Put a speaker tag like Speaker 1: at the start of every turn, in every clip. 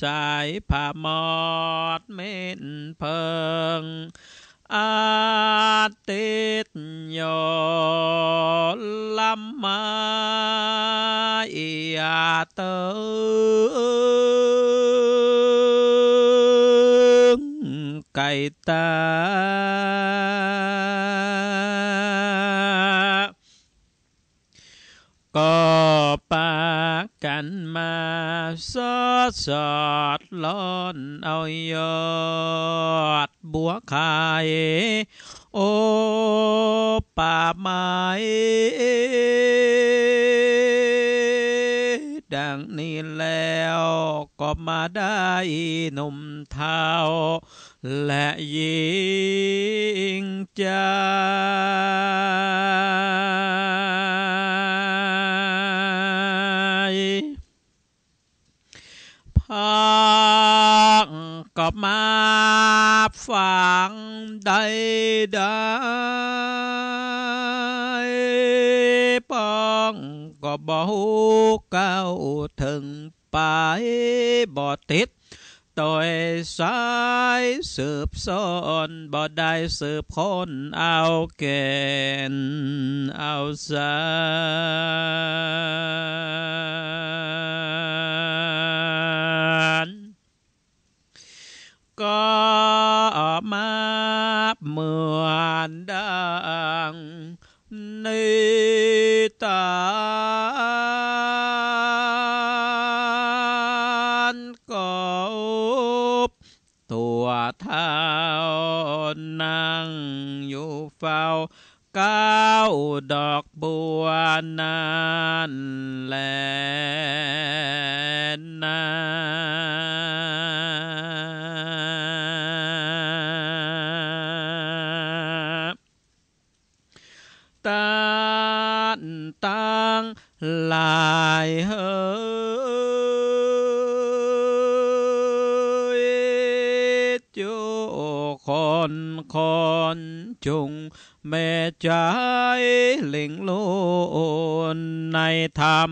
Speaker 1: สายผ้ามอดเม่นเพิงอาทิตย์ยลำมาอียเตอสอดล้อนเอายอดบัวขายโอป่าไม้ดังนี้แล้วก็มาได้หนุ่มเทาและยิงใจมาฝังใดใดป้องก็บบฮเก้าถึงไปบ่ติดต่อยสายสืบซ้อนบ่ได้สืบคนเอาเกณฑ์เอาสารก็มาเหมือนดังในตานกบตัวเท้านั่งอยู่เฝ้าก้าวดอกบัวนั้นแลนานลายเฮ้ยจุคนคอนจุงแม่ใจเหลิงโลนในธรรม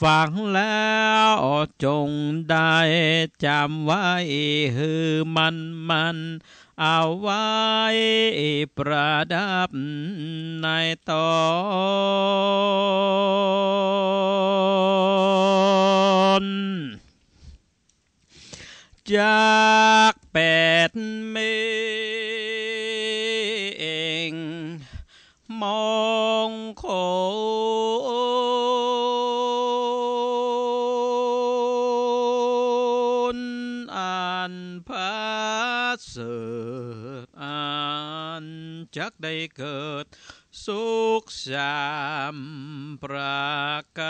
Speaker 1: ฟังแล้วจงได้จำไว้หือมันมันเอาไว้ประดับในตอน จากแปดเมงมองโคจักได้เกิดสุขสามประก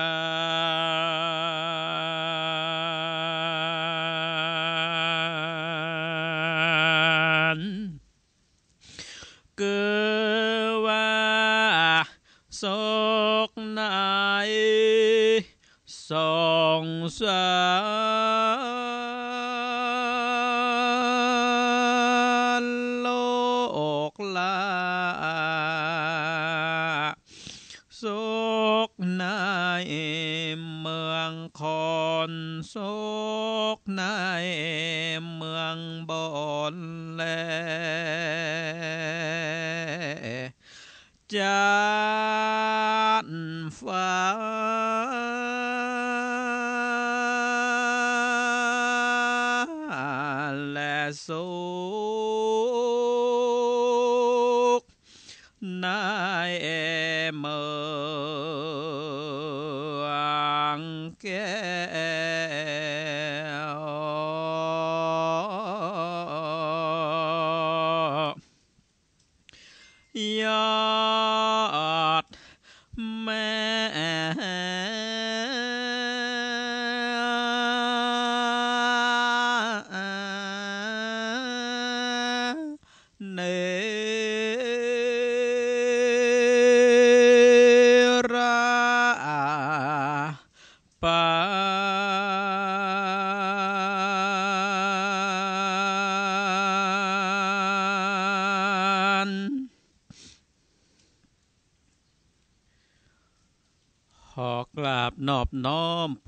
Speaker 1: ารเกิดว่าสกนายสองสามครสุกในเมืองบอนแลจันฟ้าและโซ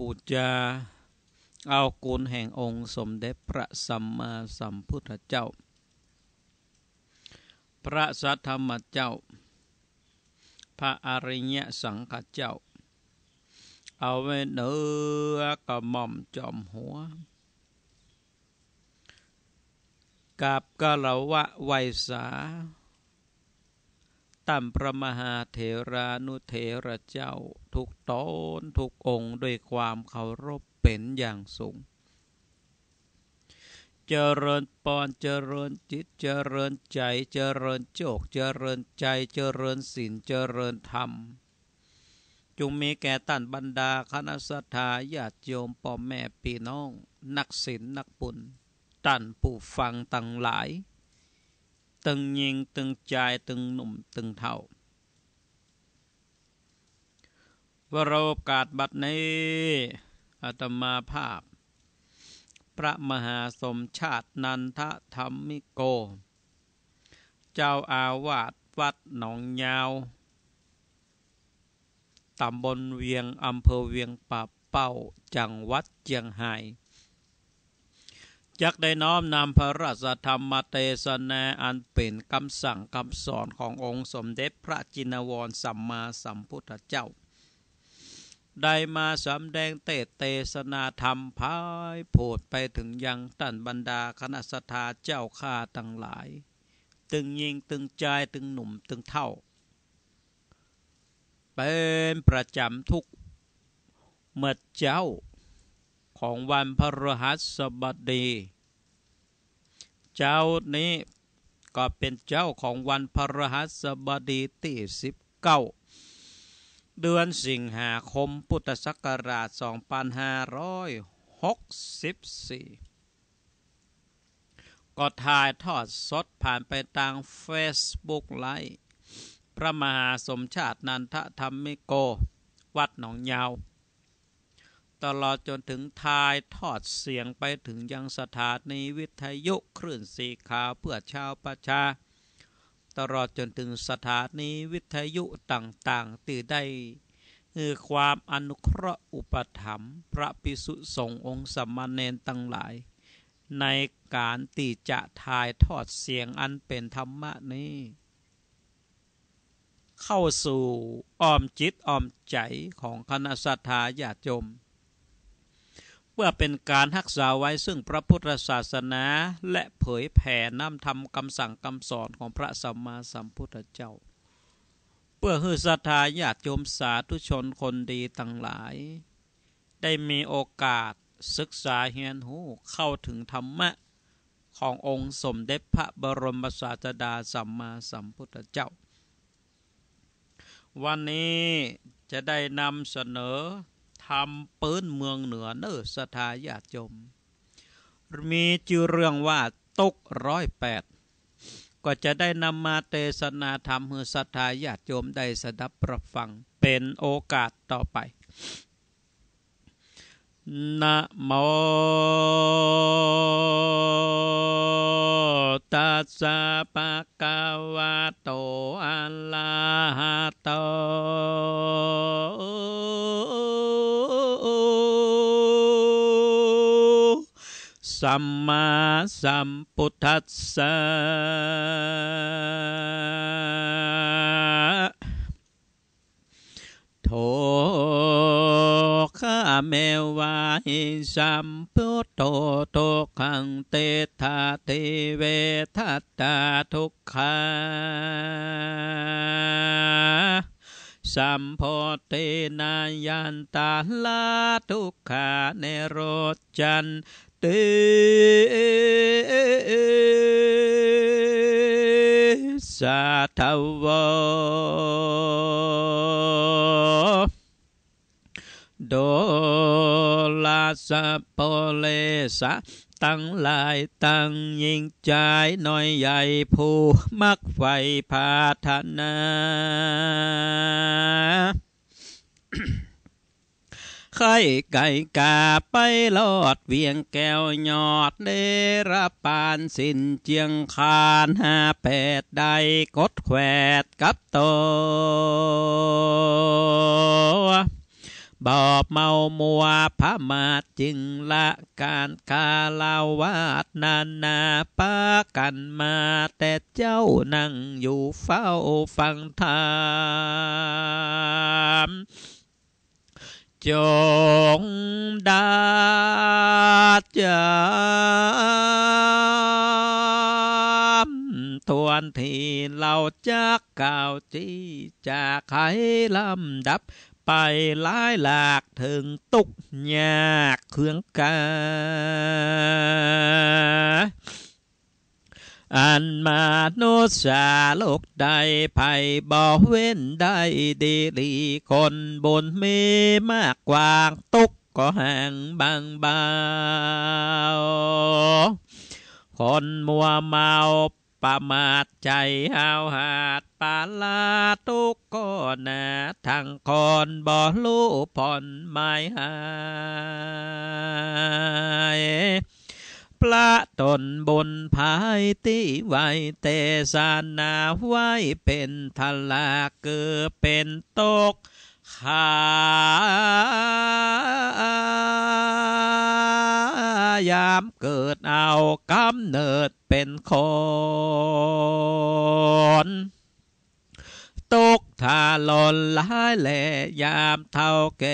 Speaker 1: ปูจาเอากุลแห่งองค์สมเด็จพระสัมมาสัมพุทธเจ้า พระสัทธรรมเจ้า พระอริยสังฆเจ้า เอาไว้เนื้อกระหม่อมจอมหัวกับกะละวะไวสาตั้มประมหาเถรานุเถระเจ้า ทุกตนทุกองค์ด้วยความเคารพเป็นอย่างสูงเจริญปอน เจริญจิตเจริญใจเจริญโจกเจริญใจเจริญศีลเจริญธรรม จงมีแก่ตันบรรดาคณะสัตยาญาติโยมพ่อแม่พี่น้อง นักศีลนักปุญตันผู้ฟังตั้งหลายตึงยิงตึงใจตึงหนุ่มตึงเท่า วโรกาสบัดนี้อาตมาภาพ พระมหาสมชาตินันทธรรมิโก เจ้าอาวาสวัดหนองยาว ตำบลเวียงอำเภอเวียงป่าเป้าจังหวัดเชียงไฮ้จักได้น้อม นำพระราชธรรมมาเทศนาอันเป็นคำสั่ง คำสอนขององค์สมเด็จพระจินวรสัมมาสัมพุทธเจ้า ได้มาสำแดงเตเตสนาธรรมพายโพดไปถึงยังตันบรรดาคณะสถาเจ้าข้าตั้งหลาย ตึงยิงตึงใจตึงหนุ่มตึงเท่า เป็นประจำทุกเมื่อเจ้าของวันพฤหัสบดี เจ้านี้ก็เป็นเจ้าของวันพฤหัสบดีที่สิบเก้าเดือนสิงหาคมพุทธศักราช2564ก็ถ่ายทอดสด ผ่านไปทางเฟซบุ๊กไลฟ์พระมหาสมชาตินันทธรรมิโก วัดหนองยาวตลอดจนถึงทายทอดเสียงไปถึงยังสถานีวิทยุคลื่นสีขาวเพื่อชาวประชา ตลอดจนถึงสถานีวิทยุต่างๆตื่ได้คือความอนุเคราะห์อุปถัมภ์พระปิสุสงฆ์องค์สมณเณรตั้งหลาย ในการตีจะทายทอดเสียงอันเป็นธรรมะนี้เข้าสู่อ้อมจิตอ้อมใจของคณะสัทธาญาติโยมเพื่อเป็นการหักษาไว้ซึ่งพระพุทธศาสนาและเผยแผ่นำธรรมคำสั่งคำสอนของพระสัมมาสัมพุทธเจ้า เพื่อให้ศรัทธาญาติโยมสาธุชนคนดีต่างหลาย ได้มีโอกาสศึกษาเฮียนหูเข้าถึงธรรมะขององค์สมเด็จพระบรมศาสดาสัมมาสัมพุทธเจ้า วันนี้จะได้นำเสนอธรรมเปิ้นเมืองเหนือเนอสถาญาจม มีจื่อเรื่องว่า ตกร้อยแปด ก็จะได้นำมาเตศนาธรรมเฮือสถัทธาญาติโยมได้สดับประฟัง เป็นโอกาสต่อไปนะโมตัสสะปะกาวะโตอะระหะโตสัมมาสัมพุทธัสสะโทข้าเมวาหิสัมพุทโตโทขังเตธาเทเวทัตตาทุกขาสัมพเตนายันตาลาทุกขาเนโรจันเตสาทวโดลาสโปเลสะตั้งลายตั้งยิงใจน้อยใหญ่ผู้มักไฟพาธนาไข่ไก่กาไปลอดเวียงแก้วยอด เนรปานสินเจียงคานห้าแปดใดกดแขวด กับโต บอบเมามัวพระมาจึงละการกาลาวาดนานาปากันมา แต่เจ้านั่งอยู่เฝ้าฟังธรรม chốn đã chạm thuần thì lâu chắc cào chi chạc hãy lâm đập ไปหลายหลากถึงตุกยากเครื่องกาอันมานุษยาโลกใดภัยบ่เว้นได้ดีรีคนบนญมีมากกว่าตุกก็ห่งบางเบาคนมัวเมาประมาทใจ หาวหาดปาลาทุกก็แน่ทางคนบ่รู้ผ่อนไม่หายพระตนบนภายติไวเตสานาไว้เป็นทลาเกือเป็นตกขายามเกิดเอากำเนิดเป็นคนตกทาลอนลายแหล่ยามเท่าเก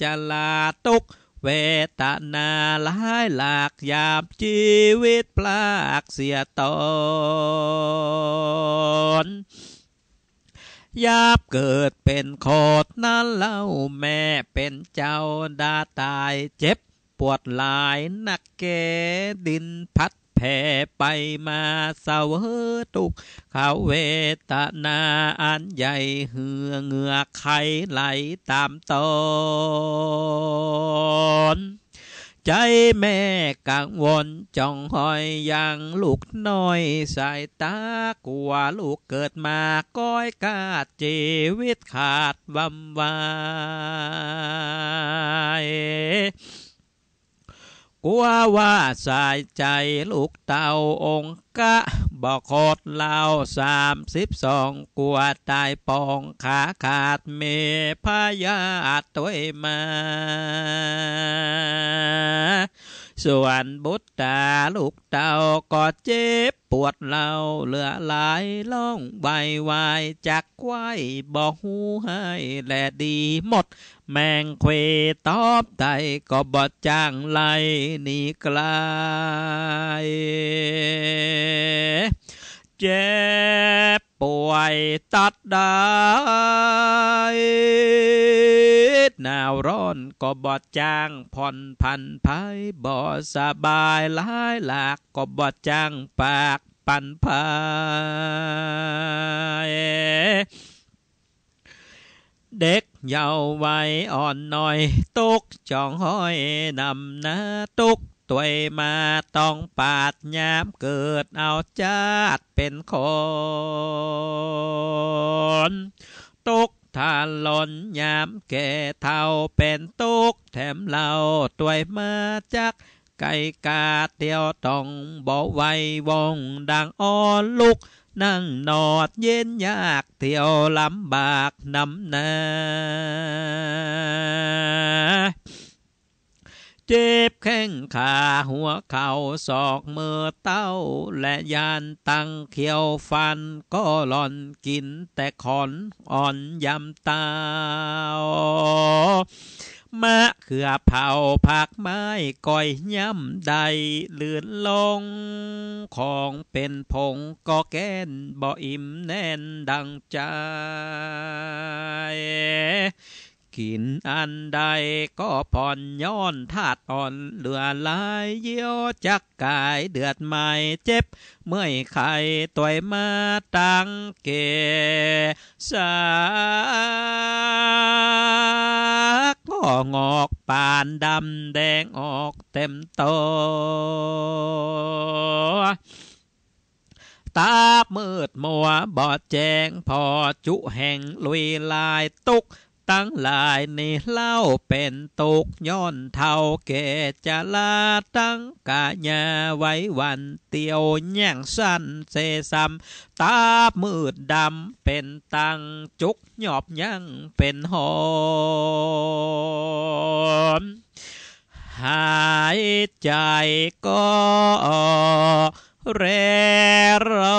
Speaker 1: จลาตุกเวตนาหลายหลากยามชีวิตปลากเสียตอนยาบเกิดเป็นโคดนั้นเล่าแม่เป็นเจ้าดาตายเจ็บปวดหลายนักเกดินพัดแผ่ไปมาเสวเตุกขาเวตนา อันใหญ่เหือเหงือไขไหลตามตอน ใจแม่กังวลจ้องหอยอย่างลูกน้อยสายตากลัวลูกเกิดมาก้อยกาดชีวิตขาดวำวายกัวว่าสายใจลูกเต่าองค์กะบอกโคตรเล่าสามสิบสองกัวตายปอง ขาขาดเมพยาตัวมาส่วนบุตรตาลูกเต่าก็เจ็บปวดเราเหลือหลายล่องใบวาย จักควยบอกหูให้แลดีหมด แมงเควตอบไตก็บอดจ้างไลนี่กลาย เจ็บป่วยตัดได้ หนาวร้อนก็บอดจางผ่อนพันภัยบ่สบายหลายหลากก็บอดจางปากปันภัยเด็กเยาว์วัยอ่อนหน่อยตกจองห้อยนำหน้าตกตัวมาต้องปาดยามเกิดเอาจาดเป็นคนตกทานหล่นยามแก่เท่าเป็นตุกแถมเราตัวมาจัก ไก่กาเตียวต้องบกไววงดังอ้อนลุก นั่งนอดเย็นยากเที่ยวลำบากนำนาเจ็บแข้งขาหัวเข่าศอกมือเต้าและยานตังเขียวฟันก็หล่อนกินแต่ขอนอ่อนยำตามะเขือเผาผักไม้ก่อยย่ำใดเลื่อนลงของเป็นผงก็แก้นบ่อิ่มแน่นดังใจกินอันใดก็ผ่อนย้อนธาตุอ่อนเหลือลายเยี่ยวจักกายเดือดไม่เจ็บ เมื่อยไข่ต่อยมาตังเกศก็งอกปานดำแดงออกเต็มโตตาเมืดมัวบอดแจงพอจุแห่งลุยลายตุกตั้งหลายนี่เล่าเป็นตกย้อนเท่าเกจะลาตั้งกะญาไว้วันเตียวแย่งสั้นเซซำตามืดดำเป็นตั้งจุกหยอบยั่งเป็นหอมหายใจก็แรอรา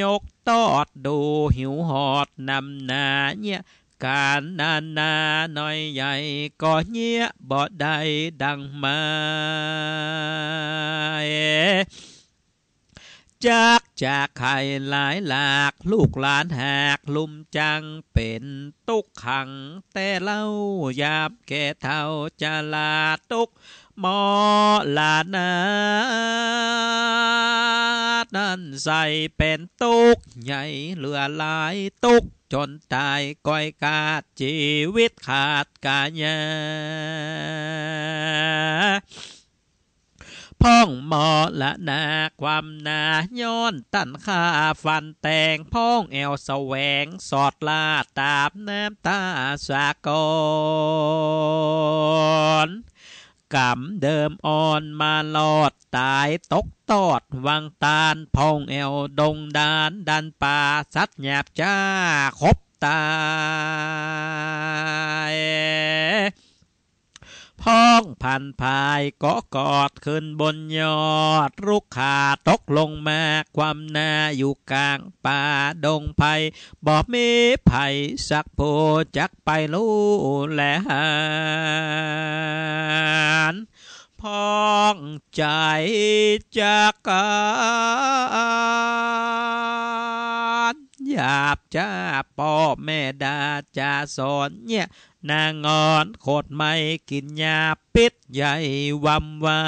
Speaker 1: ยกตอดดูหิวหอดนำนาเนี่ยการนานาหน่อยใหญ่ก็เงี้ยบ่ได้ดังมาจากจากไข่หลายหลากลูกหลานหากลุ่มจังเป็นตุกขังแต่เล่ายาบแก่เท่าจะลาตุกหมอลานาดนั้นใส่เป็นตุกใหญ่เหลือหลายตุกจนตายก้อยกาดชีวิตขาดกาญาพ้องหมอละนาความนาย้อนตันข้าฟันแตงพ้องแอวแสวง สอดลาตาบน้ำตาสากนกรรมเดิมอ่อนมาหลอดตายตกตอดวังตาลพองเอวดงดานดันป่าสัตหยาบจ้าคบตายพ้องพันพายก็กอดขึ้นบนยอด รุกขาตกลงมา ความนาอยู่กลางป่าดงไผ่บอกมีไผ่สักโพจักไปรู้แลหานพ้องใจจากกาหยาบจ้าพ่อแม่ดาจ่าสอนเนี่ยนางงอนโคตรไม่กินยาปิดใหญ่วำวา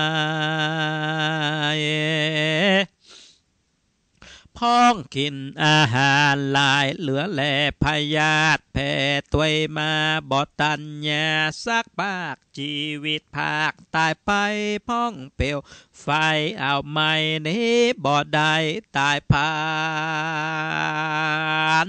Speaker 1: ยพ้องกินอาหารลายเหลือแลพยาธิแพ่ตวมาบอตัญญาสักปาก ชีวิตภาคตายไป พ้องเปลวไฟเอาไม่นี้บดได้ตายผ่าน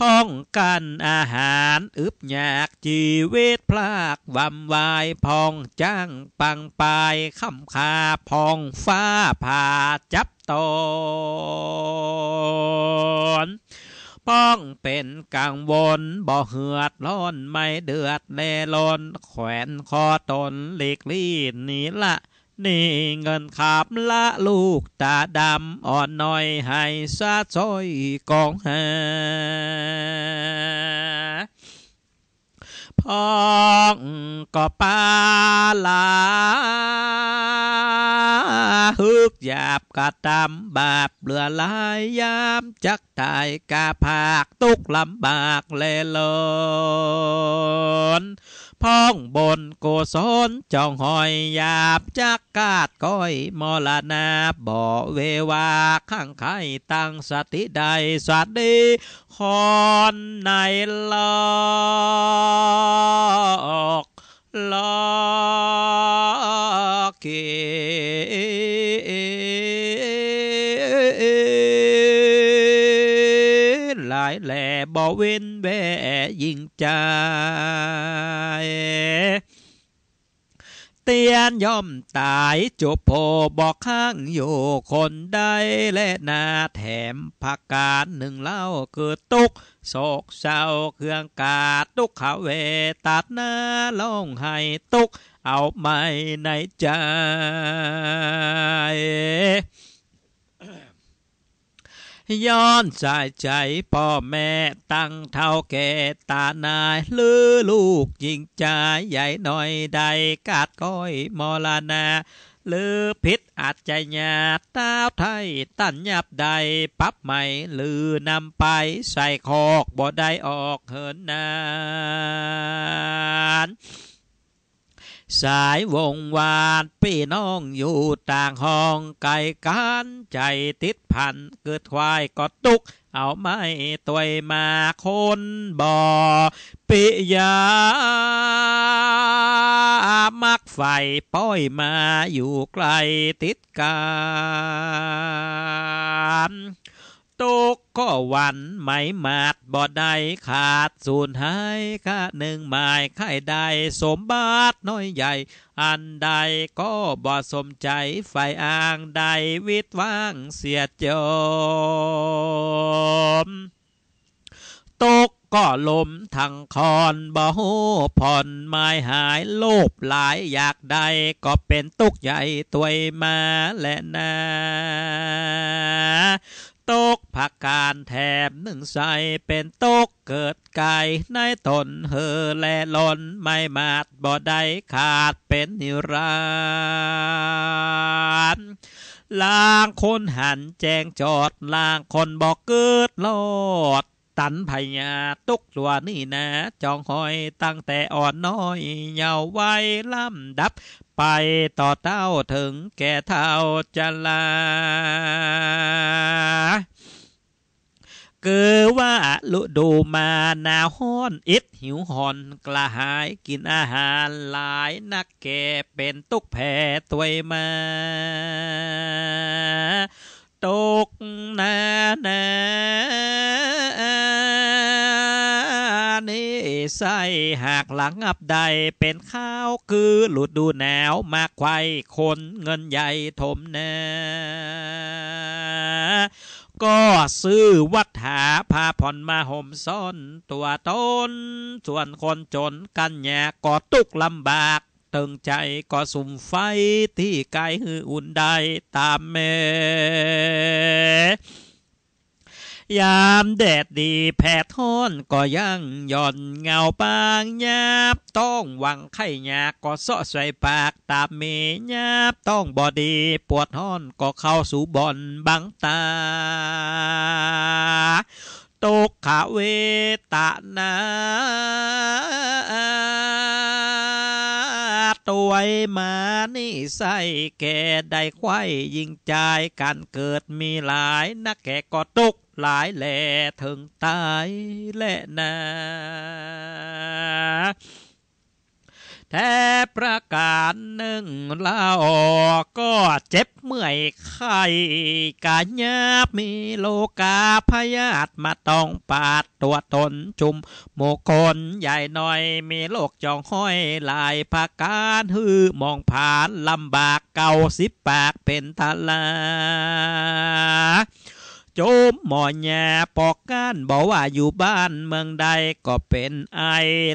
Speaker 1: พ้องกันอาหารอึบหยากชีวิตพลากวำวายพองจ้างปังปายคำคาพองฟ้าผ่าจับตอนป้องเป็นกังวล บ่เหือดร้อนไม่เดือดแลลนแขวนคอตนหลีกลีหนี่ละนี่เงินขับละลูกตาดำอ่อนน้อยให้ซาซอยกองหาพองก็ปาลา ฮึกหยาบกระตำบาปเลือลายยามจักตายกาผากตุกลำบากเลลอนพ้องบนโกศลจองหอยหยาบจักกาดก้อยมลานาบ่เววาข้างไข่ตั้งสติใดสวัสดี คอนในลอกลอกเกายแหล่บ่เว้นแว่ยิ่งใจ เตียนย่อมตายจุโพบอกข้างอยู่คนใดและนาแถมผักกาดหนึ่งเล่าคือตุกโศกเศร้าเครื่องกาดตุกขาเวตัดหน้าลงให้ตุกเอาไม่ในใจย้อนส่ใจพ่อแม่ตั้งเท่าแก่ตานายรือลูกยิงใจใหญ่หน่อยใดกาดก้อยมรณาหรือพิษอาจใจหยาต้าไทยตันยับใดปับใหม่หรือนำไปใส่คอกบ่ได้ออกเหินนานสายวงวาดพี่น้องอยู่ต่างห้องไก่กันใจติดพันเกิดควายก็ตุก เอาไม่ตัวมาคนบ่อปิยามักไฟป้อยมาอยู่ไกลติดกันตกก็วันไม่มาดบ่ใดขาดสูญหายค่าหนึ่งหมายไข่ใดสมบัติน้อยใหญ่ อันใดก็บ่สมใจไฟอ่างใดวิตว่างเสียจมตกก็ลมทางคอนบ่หูผ่อนไม่หาย โลภหลายอยากใดก็เป็นตุกใหญ่ตัวมาและนาตกผักการแถมหนึ่งใส่เป็นตกเกิดไก่ในตนเฮอและหลนไม่มาดบ่ได้ขาดเป็นนิรันด์ล่างคนหันแจงจอดล่างคนบอกเกิดลอดตันพญาตุกตัวนี่นะจองหอยตั้งแต่อ่อนน้อย เยาว์ไว้ลำดับไปต่อเต้าถึงแก่เท่าจะลา คือว่าลุดูมาหนาห้อนอิดหิวหอนกระหายกินอาหารหลายนักแก่เป็นตุกแผ่ตัวมาตกนานานี่ใส่หากหลังอับใด เป็นข้าวคือหลุดดูหนาวมาคไข่คนเงินใหญ่ถมนาก็ซื้อวัดหาพาผ่อนมาห่มซ่อนตัวตน ส่วนคนจนกันแย่ก่อตุกลำบากตึงใจก็สุ่มไฟที่ไกลหืออุ่นได้ตามเมยามแดดดีแผดท้อนก็ยังย่อนเงาปางยาบต้องหวังไข่ยากก็ซสอใส่ปากตามเมยาบต้องบอดีปวดท้อนก็เข้าสู่บ่อนบังตาตกขาเวตนาวยมานี่ใส่แก่ได้ไขายิงใจกันเกิดมีหลายนักแก่ก็ตกหลายแหล่ถึงตายและนาแท้ประการหนึ่งเลาก็เจ็บเมื่อยไข้กาญาบมีโลกาพยาธมาต้องปาดตัวตนจุมโมกนใหญ่หน่อยมีโลกจองห้อยลายพาการฮือมองผ่านลำบากเก่าสิบปากเป็นทลาโจมหมอนแย่ปอกก้านบอกว่าอยู่บ้านเมืองใดก็เป็นไอ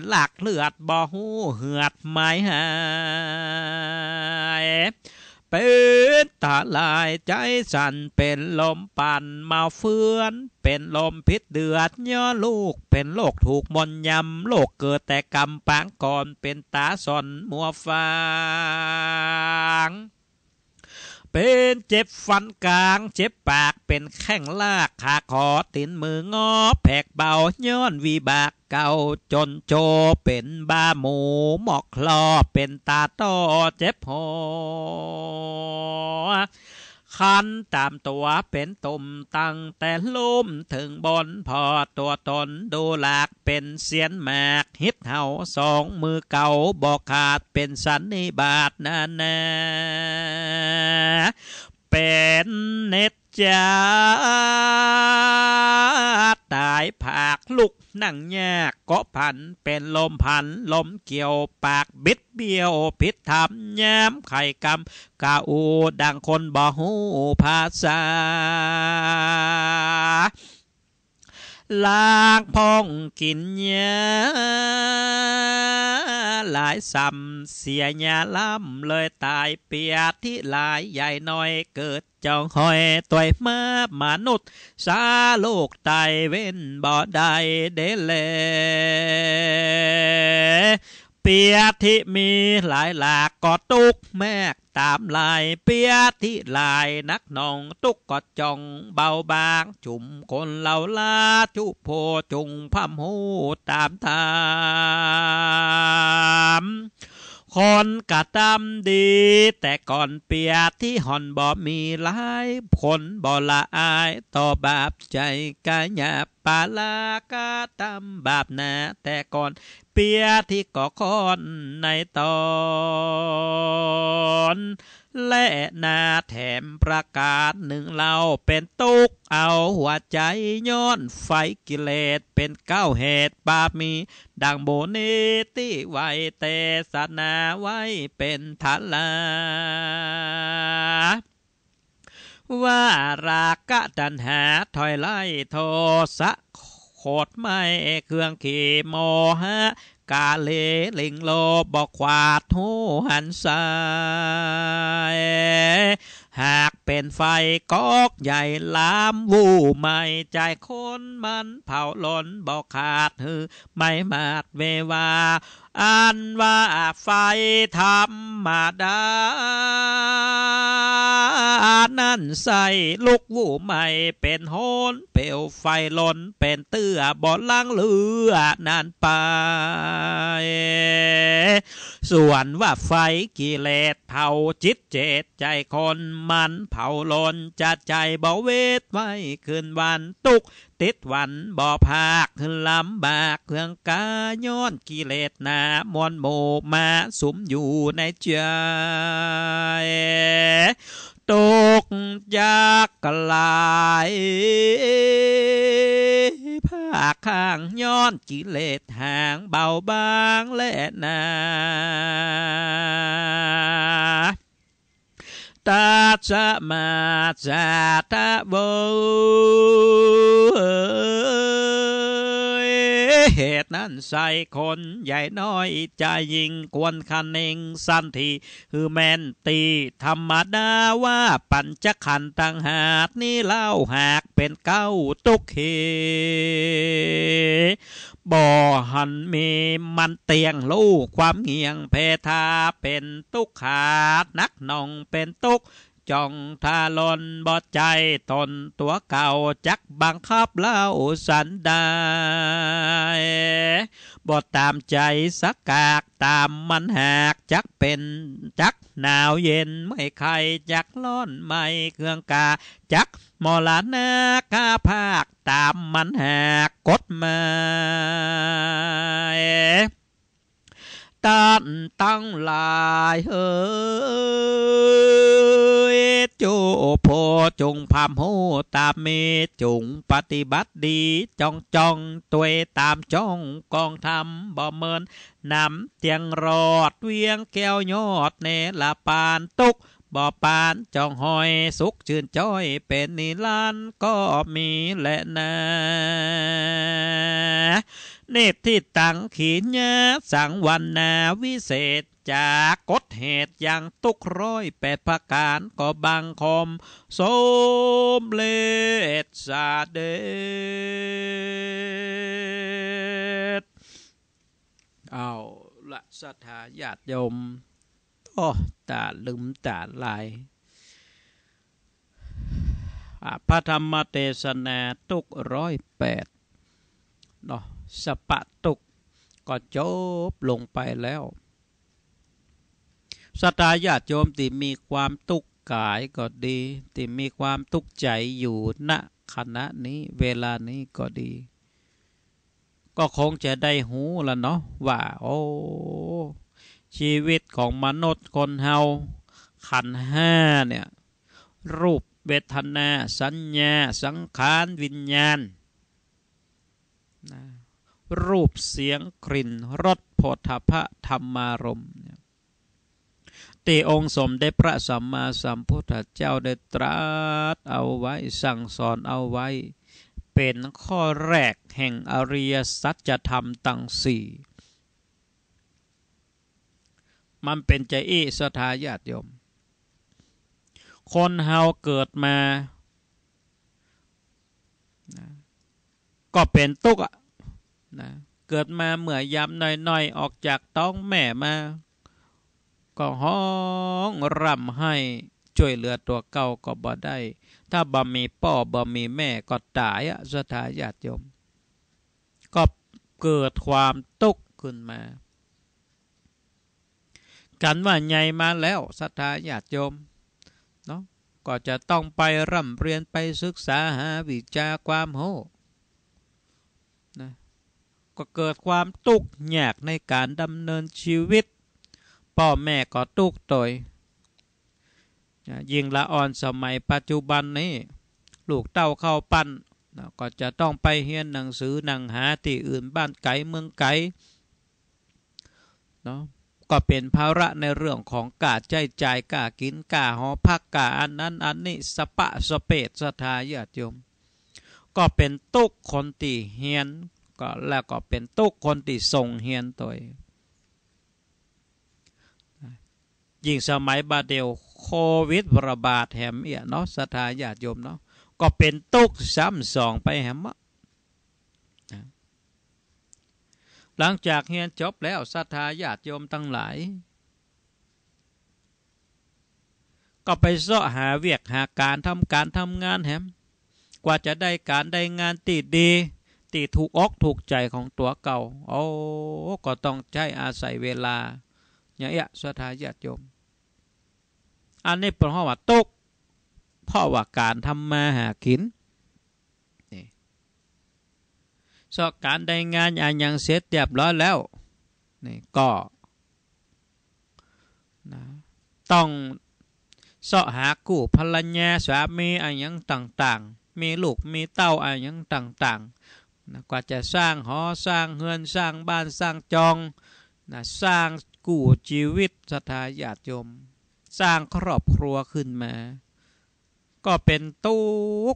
Speaker 1: หลักเลือดบ่หูเหือดไม้หายเป็นตาลายใจสั่นเป็นลมปั่นมาเฟื่อน เป็นลมพิษเดือดย่อลูก เป็นโรคถูกมนยำโรคเกิดแต่กรรมปางก่อนเป็นตาสอนมัวฟางเป็นเจ็บฟันกลางเจ็บปากเป็นแข้งลากขาคอตินมืองอแผกเบาย้อนวีบากเก่าจนโจเป็นบ้าหมูหมอกคลอเป็นตาต้อเจ็บหัวคันตามตัวเป็นตุ่มตั้งแต่ลุ่มถึงบนพอตัวตนดูหลากเป็นเสียนแมกฮิตเฮาสองมือเก่าบอกขาดเป็นสันนิบาตนานาเป็นเนจจาดตายผากลุกนั่งยากเกาะผันเป็นลมผัน ลมเกี่ยวปากบิดเบี้ยวผิดทำย้มไข่กำกาอูดังคนบ่หูภาษา lạc phong kín nhớ lại sầm xìa nhà lắm lời tài pia thi lại dài nói เกิดจองหอยต่อยมามนุษย์สาโลกตายเว้นบ่ได้เดเลเปียที่มีหลายหลากก็ตุกแมกตามลายเปียที่ลายนักนองตุกกอดจองเบาบางจุ่มคนเหล่าลาจุโพจุงพมหูตามตามคนกระทำดีแต่ก่อนเปียที่หอนบ่มีหลายผลบ่ละอายต่อบาปใจกะหยาบปาลากะทำบาปนะแต่ก่อนเปียที่ก่อคอนในตอน และนาแถมประกาศหนึ่งเราเป็นตุกเอาหัวใจย้อนไฟกิเลสเป็นเก้าเหตุบาปมีดังโบนิติไวเตสนาไว้เป็นทันลา ว่าราคะดันหาถอยไล่โทสะโคโคตรไม่เครื่องขี่โมฮะกาเลลิงโลบอกขวาดหูหันซายหากเป็นไฟกอกใหญ่ลามวูไม่ใจคนมันเผาล้นบอกขาดหือไม่มาดเววาอันว่าไฟธรรมดา นั่นใส่ลูกวูไม่เป็นโหนเปลวไฟล้นเป็นเตื้อบ่อล้างเลือนั่นไป ส่วนว่าไฟกิเลสเผาจิตเจตใจคนมันเผาลนจะใจเบาเวทไว้คืนวันตุกติดวันบ่อภาคลำบากเครื่องกาย้อนกิเลสนามอนโมมา สุมอยู่ในใจ ตกยากกลาย ภาค ข้าง ย้อนกิเลสห่างเบาบางและนาตาสมาสาตาโบเหตุนั้นใส่คนใหญ่น้อยใจยิงควรคันเองสันทีคือแมนตีธรรมดาว่าปัญจขันตังหากนี่เล่าหากเป็นเก้าตุกเหบ่อหันมีมันเตียงลูกความเงียงเพทาเป็นตุกขาดนักนองเป็นตุกจองทาลนบอดใจตนตัวเก่าจักบังคับเล่าสันได้บอดตามใจสักกากตามมันหากจักเป็นจักหนาวเย็นไม่ใครจักล้อนไม่เครื่องกาจักมอลานาคาภาคตามมันหากกดมาตันตั้งลายเออจงพามหูตามเมจงปฏิบัติดีจ้องจ้องตัวตามจ้อง กองทำบ่เมินนำเตียง รอดเวียงแก้ว ยอดเนละ ปาน ตุกบ่อปานจองหอย สุก ชื่นจ้อย เป็นนิลันก็มีแหละนะเนบที่ตัง ขียะสังวันนา วิเศษจากกฎเหตุ อย่างตุกร้อยแปดประการก็บังคมสมเลดสาเดชเอาละสถาญาติโยม โอ้ตาลืมตาลายพระธรรมเทศนาตุกร้อยแปดเนาะสปะตุก ก็จบลงไปแล้วสตาญาติโยมที่มีความทุกข์กายก็ดีที่มีความทุกข์ใจอยู่ณขณะนี้เวลานี้ก็ดี ก็คงจะได้หูละเนาะว่า โอ้ ชีวิตของมนุษย์คนเฮาขันห้าเนี่ย รูปเวทนาสัญญา สังขาร วิญญาณ รูปเสียงกลิ่น รสโผฏฐพะธรรมารมณ์ที่องค์สมเด็จพระสัมมาสัมพุทธเจ้าได้ตรัสเอาไว้สั่งสอนเอาไว้ เป็นข้อแรกแห่งอริยสัจธรรมตั้งสี่ มันเป็นใจเอสทายาติยม คนเฮาเกิดมา ก็เป็นตุกอะนะเกิดมา เมื่อยำน่อย ๆ ออกจากต้องแม่มาก็ห้องร่ำให้ช่วยเหลือตัวเก่าก็บ่ได้ ถ้าบ่มีพ่อบ่มีแม่ก็ตายอะสถาญาติโยม ก็เกิดความตุกขึ้นมา กันว่าใหญ่มาแล้วสถาญาติโยมเนาะก็จะต้องไปร่ำเรียน ไปศึกษาหาวิชาความโหก็เกิดความตุกแยกในการดำเนินชีวิตพ่อแม่ก็ตุกต่อยยิงละอ่อนสมัยปัจจุบันนี้ลูกเต้าเข้าปั้นก็จะต้องไปเรียนหนังสือหนังหาที่อื่นบ้านไกลเมืองไกลเนาะก็เป็นภาระในเรื่องของกาใจจ่ายกากินกาหอพักกาอันนั้นอันนี้สปะสเปดสทายาติยมก็เป็นตุกคนตีเฮียนก็แล้วก็เป็นตุกคนตีส่งเฮียนตัวยิ่งสมัยบาเดลโควิดระบาดแหมเอียเนาะสถาญาติโยมเนาะก็เป็นตุกซ้ำสองไปแหมหลังจากเรียนจบแล้วสถัาญาติโยมทั้งหลาย ก็ไปเสาะหาเวียกหาการทำการทำงานแฮมกว่าจะได้การได้งานตีดีตีถูกอกถูกใจของตัวเก่าโอ้ก็ต้องใช้อาศัยเวลาอย่างเนี่ยสัาญาติโยมอันนี้เป็นเพราะว่าตกเพราะว่าการทำมาหากินนี่สอบการได้งานอันยังเสร็จเรียบร้อยแล้วนี่ก็นะต้องสาะหากู่ภรรยาสามีอันยังต่างๆ มีลูกมีเต้าอันยังต่างๆนะกว่าจะสร้างหอสร้างเฮือนสร้างบ้านสร้างจองนะสร้างกู้ชีวิตสถาญาติโยมสร้างครอบครัวขึ้นมา ก็เป็นตุก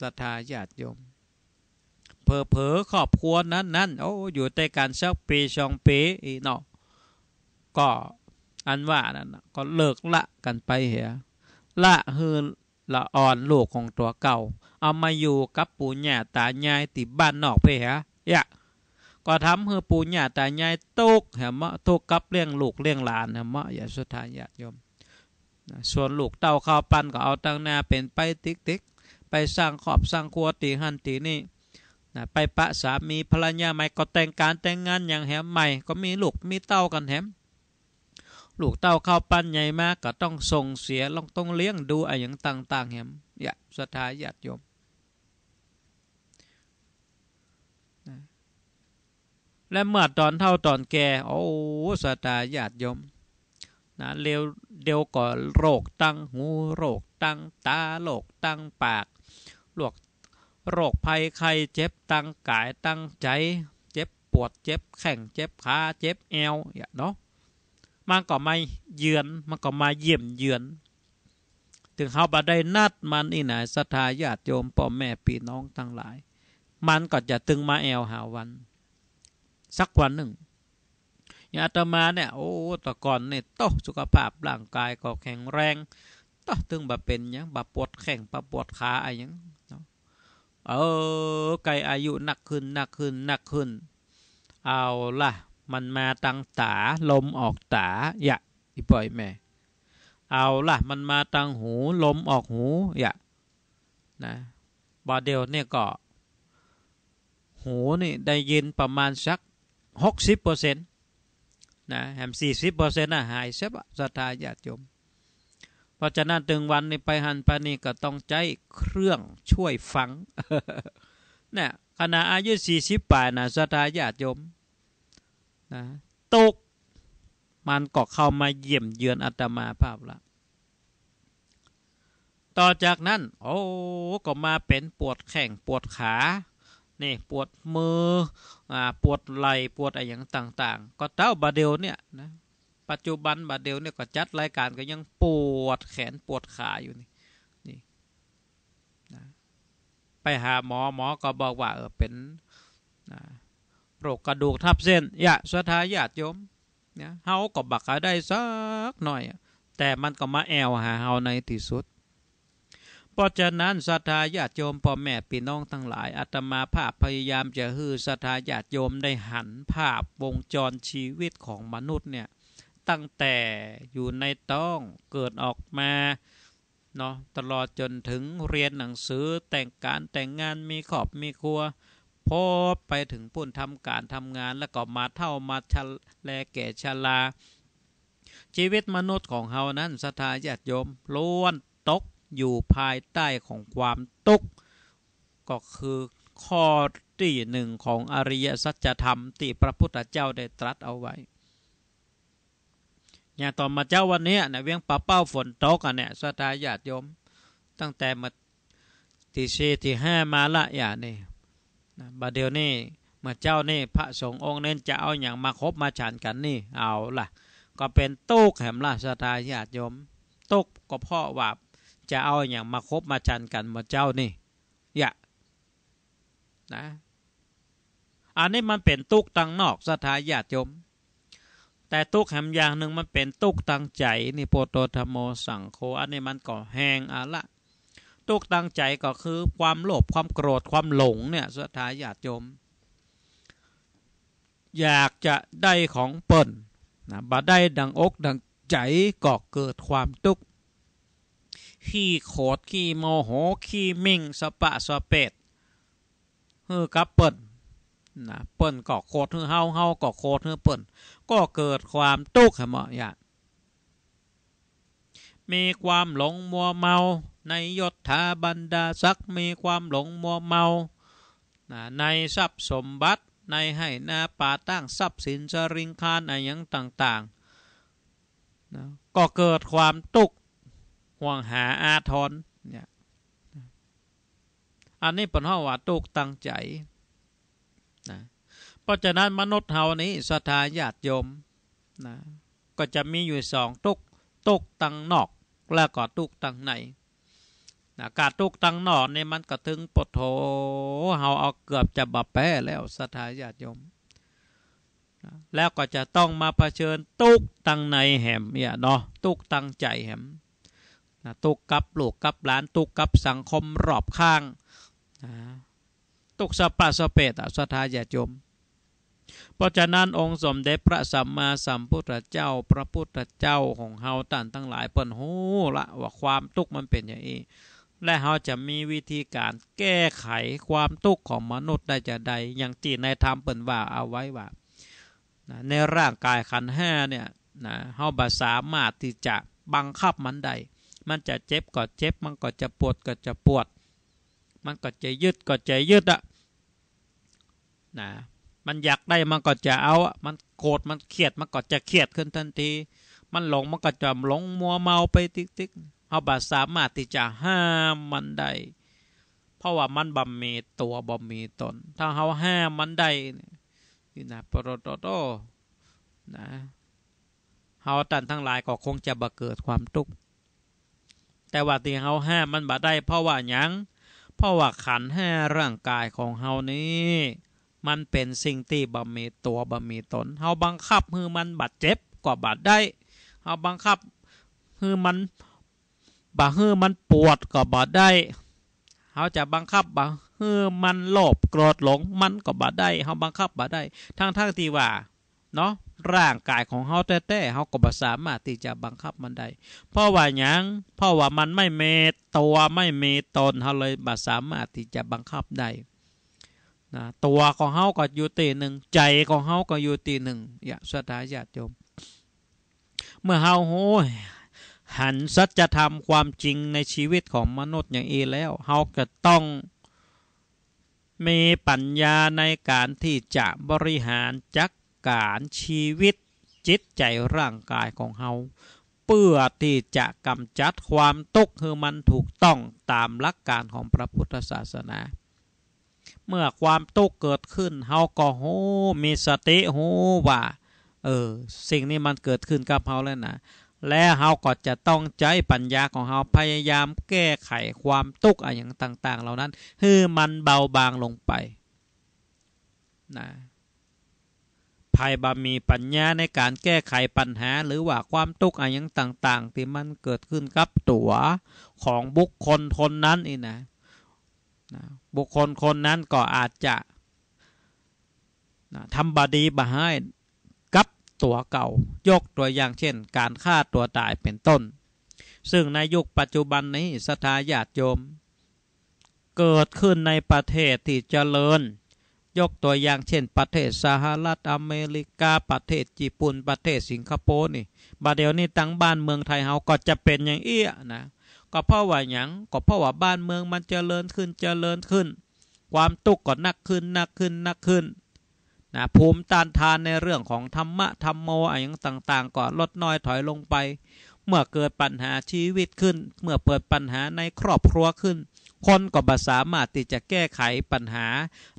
Speaker 1: สถัทธาญาติโยมเผอเผอครอบครัวนั้นนั้นโอ้ อยู่ใต้กันสักปีสองปีอีนอก็อันว่านั่นก็เลิกละกันไปเหรอละฮือละอ่อนลูกของตัวเก่า เอามาอยู่กับปู่ย่าตายายติบ้านนอกไปเหร่อยะก็ทำใหือปู่ย่าตายายตกเหมะตกกับ เลี้ยงลูกเลี้ยงหลานเหมะอย่าสุดท้ายญาติโยมส่วนลูกเต้าข้าวปั้นก็เอาตั้งหน้าเป็นไปติ๊กติ๊กไปสร้างขอบสร้างครัวตีหันตีนี่นะไปปะสามีภรรยาใหม่ก็แต่งการแต่งงานอย่างแหมใหม่ก็มีลูกมีเต้ากันแหมลูกเต้าข้าวปั้นใหญ่มากก็ต้องส่งเสียลองต้องเลี้ยงดูอะไรอย่างต่างๆแหมอย่าสถาญาติโยม และเมื่อตอนเท่าตอนแก่โอ้สตาญาติโยมนะเร็วเดียวก่อโรคตั้งหูโรคตั้งตาโรคตั้งปากโรคโรคภัยไข้เจ็บ ตั้งกายตั้งใจ เจ็บปวดเจ็บ แข่งเจ็บขาเจ็บเอวเนาะมันก็มาเยือนมันก็มาเยี่ยมเยือน ถึงเขาบาได้นัดมันนี่นะศรัทาญาติโยมพ่อแม่พี่น้องทั้งหลาย มันก็จะตึงมาแอวหาวัน สักวันหนึ่งอย่าตมาเนี่ยโอ้ตะก่อนเนี่ยโตสุขภาพร่างกายก็แข็งแรงองถึงบบเป็นยังบบปวดแข้งบบปวดขาอะไรยังเออไกลอายุหนักขึ้นหนักขึ้นหนักขึ้น เอาล่ะ มันมาตังตาลมออกตาอย่าอีปล่อยแม่ เอาล่ะ มันมาตังหูลมออกหูอย่านะบาเดลเนี่ยก็หูนี่ได้ยินประมาณสักหกสิบเปอร์เซ็นต์นะแหมสี่สิบเปอร์เซ็นต์หายเสียบศรัทธาญาติโยม เพราะฉะนั้นถึงวันนี้ ไปหันไปนี่ก็ต้องใช้เครื่องช่วยฟังเนี่ยขณะอายุสี่สิบปลายนะศรัทธาญาติโยมนะตกมันก็เข้ามาเยี่ยมเยือนอาตมาภาพละ ต่อจากนั้นโอ้ก็มาเป็นปวดแข้งปวดขานี่ปวดมืออ่าปวดไหล่ปวดอะไรอย่างต่างๆ ก็เต้าบาเดลเนี่ยนะ ปัจจุบันบาเดลเนี่ย ก็จัดรายการก็ยังปวดแขนปวดขาอยู่นี่ นี่นะไปหาหมอหมอก็บอกว่าเออเป็นนะโรคกระดูกทับเส้นยะสุดท้ายาตโยมเนี่ยเฮาก็บักาได้สักหน่อย แต่มันก็มาแอวหาเฮาในที่สุดเพราะฉะนั้นศรัทธาญาติโยมพ่อแม่พี่น้องทั้งหลายอาตมาภาพพยายามจะฮือศรัทธาญาติโยม ได้หันภาพวงจรชีวิตของมนุษย์เนี่ยตั้งแต่อยู่ในต้องเกิดออกมาเนาะตลอดจนถึงเรียนหนังสือแต่งการแต่งงานมีขอบมีครัวพอไปถึงปุ่นทำการทำงานแล้วก็มาเท่ามาชแลแก่ชะลา ชีวิตมนุษย์ของเฮานั้นสถาญาติโยมล้วนตกอยู่ภายใต้ของความตุกก็คือข้อที่หนึ่งของอริยสัจธรรมที่พระพุทธเจ้าได้ตรัสเอาไว้ อย่างต่อมาเจ้าวันนี้เนี่ยเวียงปะเป้าฝนตกอ่ะเนี่ยสตาญาติโยม ตั้งแต่มาที่เชที่ห้ามาละอย่างนี่บาเดียวนี่มาเจ้านี่พระสงฆ์องค์เน้นจะเอาอย่างมาคบมาฉันกันนี่ เอาล่ะ ก็เป็นตุกแหมล่ะสตาญาติโยมตุกก็พาะว่าจะเอาอย่างมาคบมาจันกันมาเจ้านี่อย่านะอันนี้มันเป็นตุกตังนอกสถาญาติโยม แต่ตุกแหมอย่างหนึ่งมันเป็นตุกตังใจ นี่โปโตธโมสังโคอันนี้มันก่อแหงอะละตุกตังใจก็คือความโลภความโกรธความหลงเนี่ยสถาญาติโยม อยากจะได้ของเปิ่นนะบ่ได้ดังอกดังใจก็เกิดความตุกขี้โตดขี้โมโหขี้มิ่งสปะสเปดฮือกับเปิ่นนะเปิ่นก่อโคตรฮือเฮาเฮาก่อโคตรฮือเปิ่นก็เกิดความตุกข์เหมาะอยามีความหลงมัวเมา ในยศถาบรรดาศักดิ์มีความหลงมัวเมาในทรัพย์สมบัติในให้หน้าป่าตั้งทรัพย์สินจริงคานอะไรอย่างต่างๆนะก็เกิดความตุกห่วงหาอาทรเนี่ย อันนี้ปัญหาว่าตุกตั้งใจนะเพราะฉะนั้นมนุษย์เฮานี้สถาญาติโยมนะก็จะมีอยู่สองตุกตุกตั้งนอกแล้วก็ตุกตั้งในนะการตุกตั้งนอกเนี่ยมันก็ถึงปดโถเฮาเอาเกือบจะบับแป้แล้วสถาญาติโยมแล้วก็จะต้องมาเผชิญตุกตั้งในแหมเนี่ยเนาะตุกตั้งใจแหมนะตกกับโลกกับหลานตกกับสังคมรอบข้างนะตกสปะสเปตสัทธาญาจมเพราะฉะนั้นองค์สมเด็จพระสัมมาสัมพุทธเจ้าพระพุทธเจ้าของเฮาต่านทั้งหลายเปิ่นหูละว่าความทุกข์มันเป็นอย่างนี้และเราจะมีวิธีการแก้ไขความทุกข์ของมนุษย์ได้จะใดอย่างที่ในธรรมเปิ่นว่าเอาไว้ว่าในร่างกายขันห้าเนี่ยนะเฮาบาสามารถที่จะบังคับมันได้มันจะเจ็บก็เจ็บ มันก็จะปวดก็จะปวด มันก็จะยืดก็จะยืดอะนะมันอยากได้มันก็จะเอาอะมันโกรธมันเครียดมันก็จะเครียดขึ้นทันที มันหลงมันก็จะหลงมัวเมาไปติ๊กติ๊กเขาบาสามารถที่จะห้ามมันได้เพราะว่ามันบ่มีตัวบ่มีตนถ้าเขาห้ามมันได้นี่นะโปรโตโตนะเขาตันทั้งหลายก็คงจะบ่เกิดความทุกข์แต่ว่าที่เฮาห้ามมันบ่ได้ เพราะว่าหยังเพราะว่าขันห้าร่างกายของเฮานี้ มันเป็นสิ่งที่บ่มีตัวบ่มีตนเฮาบังคับมือมันบาดเจ็บกว่าบาดได้เฮาบังคับมือมันบ่ฮือมันปวดก็บาดได้เฮาจะบังคับบ่ฮือมันโลภโกรธหลง มันก็บ่ได้เฮาบังคับบ่ได้ทั้งๆที่ว่า เนาะร่างกายของเฮาแท้ๆเฮาก็บ่สามารถที่จะบังคับมันได้ เพราะว่าหยังเพราะว่ามันไม่เมตตัวไม่เมตตนเฮาเลยบ่สามารถที่จะบังคับได้นะ ตัวของเฮาก็อยู่ตีหนึ่งใจของเฮาก็อยู่ตีหนึ่งอย่าสถาญาติโยม เมื่อเฮาโหหันสัจธรรมความจริงในชีวิตของมนุษย์อย่างเอแล้วเฮาก็ต้องมีปัญญาในการที่จะบริหารจักการชีวิตจิตใจร่างกายของเฮาเพื่อที่จะกำจัดความทุกข์คือมันถูกต้องตามหลักการของพระพุทธศาสนา เมื่อความทุกข์เกิดขึ้นเฮาก็โหมีสติโหว่า เออสิ่งนี้มันเกิดขึ้นกับเฮาแล้วนะและเฮาก็จะต้องใช้ปัญญาของเฮาพยายามแก้ไขความทุกข์อะไรอย่างต่าง ๆ เหล่านั้นให้มันเบาบางลงไป นะภัยบามีปัญญาในการแก้ไขปัญหา หรือว่าความทุกข์อะไรต่าง ๆ ที่มันเกิดขึ้นกับตัวของบุคคลคนนั้นนี่นะบุคคลคนนั้นก็อาจจะทํทำบาดีบาให้กับตัวเก่า ยกตัวอย่างเช่น การฆ่าตัวตายเป็นต้น ซึ่งในยุคปัจจุบันนี้สถาญาติโยม เกิดขึ้นในประเทศที่เจริญยกตัวอย่างเช่นประเทศสหรัฐอเมริกาประเทศญี่ปุ่นประเทศสิงคโปร์นี่บาเดี๋ยวนี้ตั้งบ้านเมืองไทยเฮาก็จะเป็นอย่างเอี้ยนะก็เพราะว่าอย่างก็เพราะว่าบ้านเมืองมันเจริญขึ้นเจริญขึ้น ความตุกก็นักขึ้นนักขึ้นนักขึ้นนะภูมิต้านทานในเรื่องของธรรมะธรรมโมอะไรต่าง ๆก็ลดน้อยถอยลงไป เมื่อเกิดปัญหาชีวิตขึ้น เมื่อเปิดปัญหาในครอบครัวขึ้นคนก็บ่สามารถที่จะแก้ไขปัญหา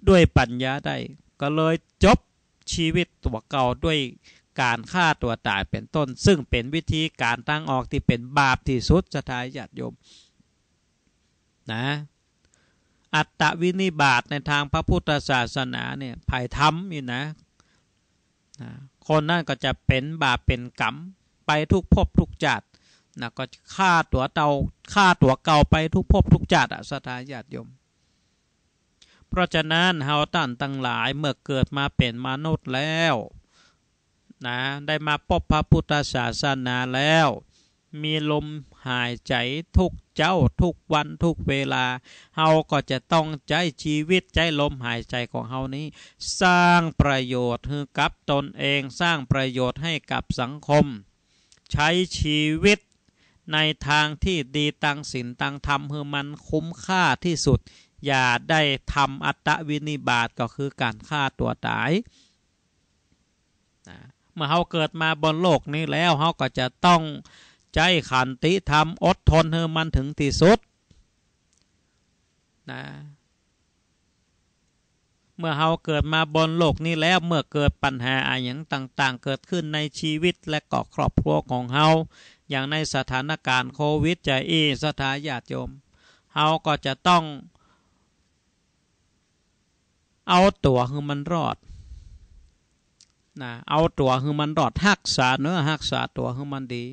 Speaker 1: ด้วยปัญญาได้ ก็เลยจบชีวิตตัวเก่าด้วยการฆ่าตัวตายเป็นต้น ซึ่งเป็นวิธีการตั้งออกที่เป็นบาปที่สุดสทายญาติโยมนะอัตตวินิบาตในทางพระพุทธศาสนาเนี่ยภัยธรรมนี่นะคนนั่นก็จะเป็นบาปเป็นกรรมไปทุกภพทุกจาตินะก็ฆ่าตัวเตาฆ่าตัวเก่าไปทุกภพทุกจาติอะสถาญาติยม เพราะฉะนั้นเฮาตันตั้งหลายเมื่อเกิดมาเป็นมนุษย์แล้วนะได้มาพบพระพุทธศาสนาแล้ว มีลมหายใจทุกเจ้าทุกวันทุกเวลา เฮาก็จะต้องใช้ชีวิตใช้ลมหายใจของเฮานี้ สร้างประโยชน์ให้กับตนเองสร้างประโยชน์ให้กับสังคม ใช้ชีวิตในทางที่ดีตังศีลตังธรรมคือมันคุ้มค่าที่สุด อย่าได้ทำอัตวินิบาตก็คือการฆ่าตัวตายนะเมื่อเขาเกิดมาบนโลกนี้แล้วเขาก็จะต้องใจขันติธรรมอดทนเือมันถึงที่สุดนะเมื่อเขาเกิดมาบนโลกนี้แล้วเมื่อเกิดปัญหาอะไรอย่างต่างๆ เกิดขึ้นในชีวิตและก็ครอบครัวของเขาอย่างในสถานการณ์โควิด จะอีสถาญาติโยมเราก็จะต้องเอาตัวคือมันรอดนะเอาตัวคือมันรอดหักษาเนื้อหักษาตัวคือมันดี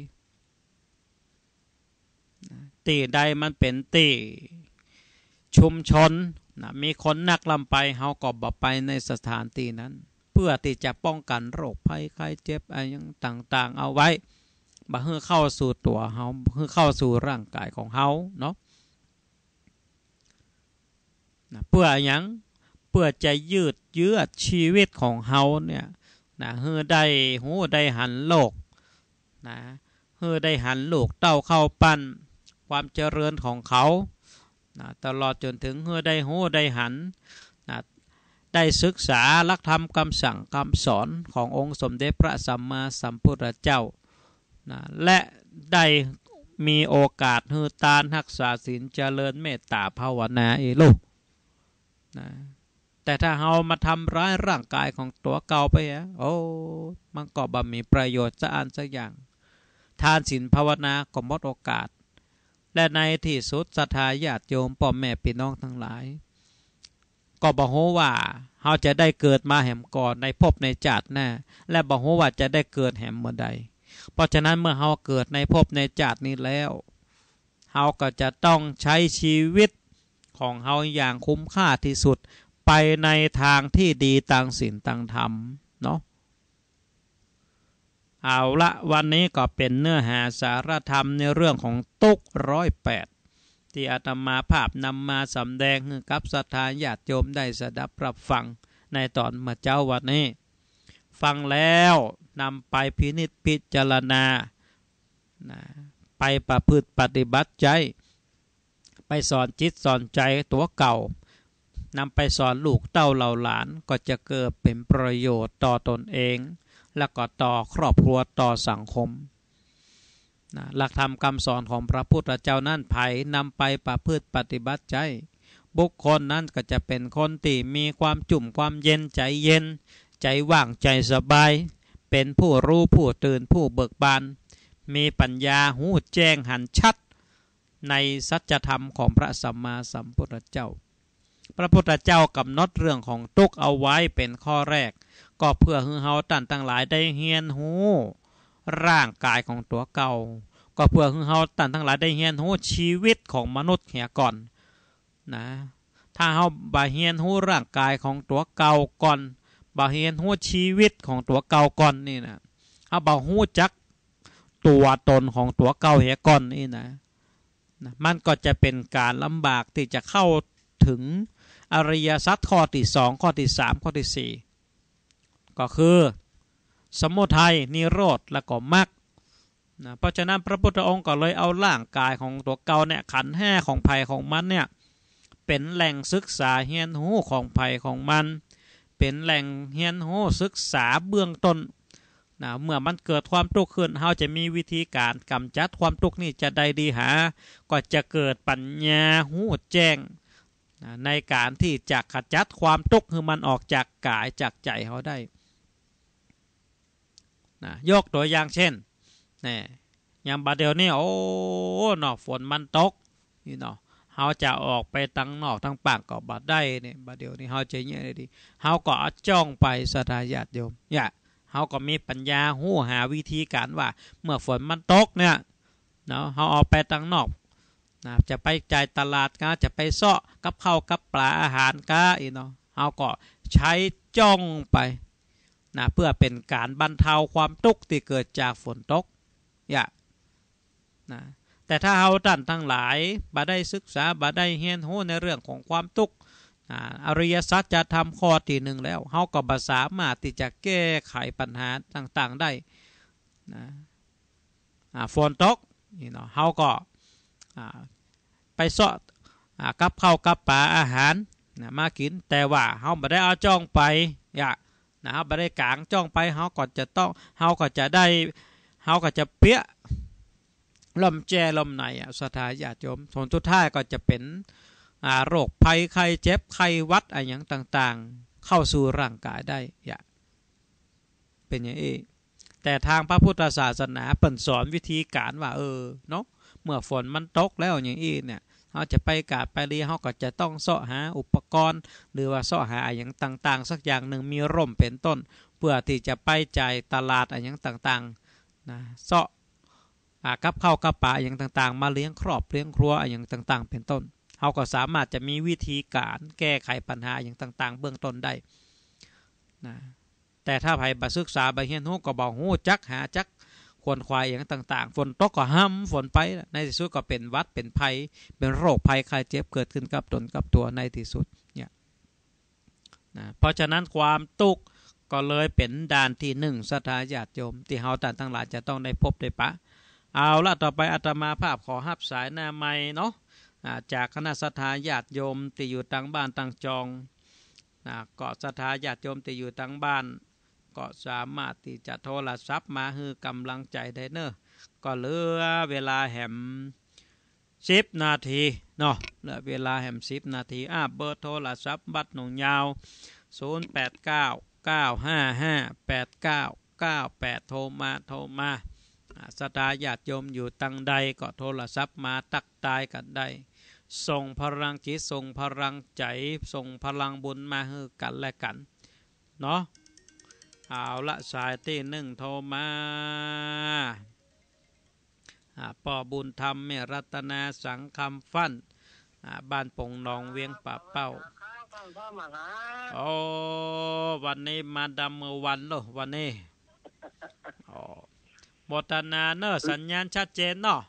Speaker 1: ตีใดมันเป็นตีชุมชนนะมีคนนักลำไปเฮาก็บ่ไปในสถานที่นั้น เพื่อที่จะป้องกันโรคภัยไข้เจ็บอะไรต่างๆ เอาไว้บ่เฮือเข้าสู่ตัวเฮาเฮือเข้าสู่ร่างกายของเฮาเนาะนะเพื่ออย่างเพื่อจะยืดเยื้อชีวิตของเฮาเนี่ย นะเฮือได้หูได้หันโลก นะเฮือได้หันโลกเต้าเข้าปั้นความเจริญของเขานะตลอดจนถึงเฮือได้หูได้หัน นะ ได้ศึกษาลักธรรมคำสั่งคำสอนขององค์สมเด็จพระสัมมาสัมพุทธเจ้านะและได้มีโอกาส ฮือตานหักษาศีลเจริญเมตตาภาวนาเอลูกนะแต่ถ้าเอามาทำร้ายร่างกายของตัวเก่าไปฮะโอ้มันก็บ่มีประโยชน์จะอานสักอย่าง ทานศีลภาวนา ก็มดโอกาส และในที่สุดสัทธาญาติโยมป่อแม่พี่น้องทั้งหลาย ก็บอกว่าเราจะได้เกิดมาแหมก่อนในภพในจัดแน่และบอกว่าจะได้เกิดแหมเมื่อใดเพราะฉะนั้นเมื่อเฮาเกิดในภพในจาตินี้แล้วเฮาก็จะต้องใช้ชีวิตของเฮาอย่างคุ้มค่าที่สุดไปในทางที่ดีต่างศีลต่างธรรม เนาะ เอาละวันนี้ก็เป็นเนื้อหาสารธรรมในเรื่องของตุกร้อยแปด ที่อาตมาภาพนำมาสำแดงกับสถานญาติโยมได้สดับรับฟังในตอนมาเจ้าวันนี้ ฟังแล้วนำไปพินิจพิจารณานะไปประพฤติปฏิบัติใจ ไปสอนจิตสอนใจตัวเก่านำไปสอนลูกเต้าเหล่าหลาน ก็จะเกิดเป็นประโยชน์ต่อตนเอง แล้วก็ต่อครอบครัวต่อสังคมนะหลักธรรมคำสอนของพระพุทธเจ้านั่นไผ่นำไปประพฤติปฏิบัติใจ บุคคลนั้นก็จะเป็นคนที่มีความจุ่มความเย็นใจเย็น ใจว่างใจสบายเป็นผู้รู้ผู้ตื่นผู้เบิกบาน มีปัญญาหูแจ้งหันชัด ในสัจธรรมของพระสัมมาสัมพุทธเจ้า พระพุทธเจ้ากำหนดเรื่องของทุกเอาไว้เป็นข้อแรก ก็เพื่อให้เฮาตันทั้งหลายได้เฮียนหูร่างกายของตัวเก่า ก็เพื่อให้เฮาตันทั้งหลายได้เฮียนหูชีวิตของมนุษย์เหียก่อนนะถ้าเฮาบาเฮียนหูร่างกายของตัวเก่าก่อนบ่เหยนหู้ชีวิตของตัวเก่าก่อนนี่นะเอาบ่หู้จักตัวตนของตัวเก่าเฮก่อนนี่นะนะมันก็จะเป็นการลำบากที่จะเข้าถึงอริยสัจข้อที่สองข้อที่สามข้อที่สี่ก็คือสมุทัยนิโรธและก็มรรคนะเพราะฉะนั้นพระพุทธองค์ก็เลยเอาร่างกายของตัวเก่าเนี่ยขันแห่ของภัยของมันเนี่ยเป็นแหล่งศึกษาเฮียนหูของภัยของมันเป็นแหล่งเรียนรู้ศึกษาเบื้องต้นนะเมื่อมันเกิดความทุกข์ขึ้นเราจะมีวิธีการกำจัดความทุกข์นี่จะได้ดีหา ก็จะเกิดปัญญาหูแจ้งนะในการที่จะขจัดความทุกข์คือมันออกจากกายจากใจเขาได้นะยกตัวอย่างเช่นนี่ยามบาเดียวนี่โอ้หนอะฝนมันตกนี่เนาะาจะออกไปตั้งนอกตั้งปากก็บาดได้เนี่ยบาดเดียวนี่เขาจะเนี้ยได้ดี เขาก็จ้องไปสถาญาติโยมอย่าเขาก็มีปัญญาหู้หาวิธีการว่า เมื่อฝนมันตกเนี่ย เนาะเขาออกไปตั้งนอกนะจะไปจ่ายตลาดก็ จะไปเซาะกับข้าวกับปลาอาหารก็อีเนาะเขาก็ใช้จ้องไปนะเพื่อเป็นการบรรเทาความทุกข์ที่เกิดจากฝนตกอย่านะแต่ถ้าเฮาท่านทั้งหลายบาได้ศึกษาบาได้เฮียนหู้ในเรื่องของความทุกข์อริยสัจจะทำข้อที่หนึ่งแล้วเฮาก็บาสามารถที่จะแก้ไขปัญหาต่างๆได้นะฝนตกนี่เนาะเฮาก็ไปเสาะกับข้าวกับปลาอาหารนะมากินแต่ว่าเฮาบาได้เอาจ้องไปอย่านะครับบาได้กางจ้องไปเฮาก็จะต้องเฮาก็จะได้เฮาก็จะเปี้ยลมแจลมไหนสถาญาติโยมส่วนทุกท่าก็จะเป็นโรคภัยไข้เจ็บไข้วัดอะไรอย่างต่างๆ เข้าสู่ร่างกายได้อย่าเป็นอย่างนี้แต่ทางพระพุทธศาสนาเปิ่นสอนวิธีการว่าเออเนาะเมื่อฝนมันตกแล้วอย่างนี้เนี่ยเราจะไปกาดไปรีเขาก็จะต้องเสาะหาอุปกรณ์ หรือว่าเสาะหาอย่างต่างๆสักอย่างหนึ่งมีร่มเป็นต้น เพื่อที่จะไปจ่ายตลาดอะไรอย่างต่างๆนะเสาะกับเข้ากับปลาอย่างต่าง ๆ มาเลี้ยงครอบเลี้ยงครัวอย่างต่าง ๆ เป็นต้นเขาก็สามารถจะมีวิธีการแก้ไขปัญหาอย่างต่าง ๆ เบื้องต้นได้นะแต่ถ้าไผ่บัศึกษาใบเฮียนหูก็บอกหูจักหาจักควรควายอย่างต่าง ๆ ฝนตกก็ห้ำฝนไปในที่สุดก็เป็นวัดเป็นภัย เป็นโรคภัยไข้เจ็บเกิดขึ้นกับตนกับตัวในที่สุดเนี่ยนะเพราะฉะนั้นความตุกก็เลยเป็นด่านที่หนึ่งสถาญาติโยม ที่เฮาต่างทั้งหลายจะต้องได้พบได้ปะเอาละต่อไปอาตมาภาพขอหับสายหน้าไมเนาะจากคณะสถาญาติโยมติอยู่ตั้งบ้านตั้งจองเกาะสถาญาติโยมติอยู่ตั้งบ้าน ก็สามารถที่จะโทรศัพท์มาฮือกำลังใจได้เนอะก็เหลือเวลาแหมสิบนาทีเนาะเหลือเวลาแหมสิบนาทีอ่าเบอร์โทรศัพท์บัตรหนงยาว0 8 9 9 5 5 8 9 9 8 โทรมา โทรมาสตาญาติโยมอยู่ตังใด ก็โทรศัพท์มาตักตายกันได้ ส่งพลังจิตส่งพลังใจ ส่งพลังบุญมาให้กันและกัน เนาะเอาละสายที่หนึ่งโทรมาป่อบุญธรรมเมรัตนาสังคำฟันบ้านปงนองเวียงป่าเป้าโอ้วันนี้มาดำเมื่อวันเหรอวันนี้อ๋อบทนาเนอสัญญาณชัดเจนเนาะ